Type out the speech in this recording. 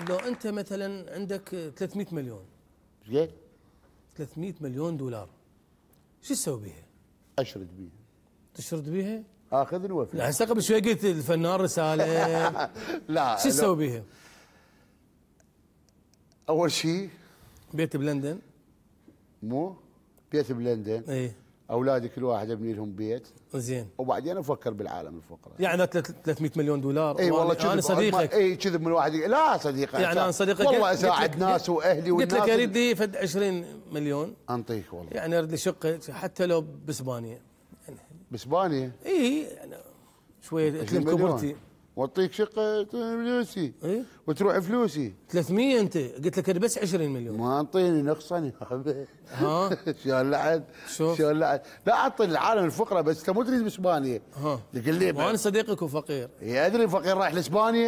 لو انت مثلا عندك 300 مليون زين 300 مليون دولار شو تسوي بيها؟ اشرد بيها تشرد بيها؟ اخذ الوفاء لا هسه قبل شوي قلت الفنان رساله لا شو تسوي بيها؟ اول شيء بيت بلندن مو بيت بلندن ايه اولادي كل واحد ابني لهم بيت زين وبعدين افكر بالعالم الفقراء يعني 300 مليون دولار اي والله كذب انا صديقك اي كذب من واحد لا صديقي يعني انا صديقك والله اساعد ناس واهلي والناس قلت لك اريد لي فد 20 مليون انطيك والله يعني اريد لي شقه حتى لو باسبانيا يعني باسبانيا اي يعني شويه تلم كبرتي واعطيك شقه فلوسي ايه وتروح فلوسي 300 انت قلت لك انا بس 20 مليون ما اعطيني نقصني ها شلون لعب شلون لعب لا اعطي العالم الفقراء بس انت مو تريد باسبانيا ها قل لي وانا صديقك وفقير يا إيه، ادري فقير رايح لاسبانيا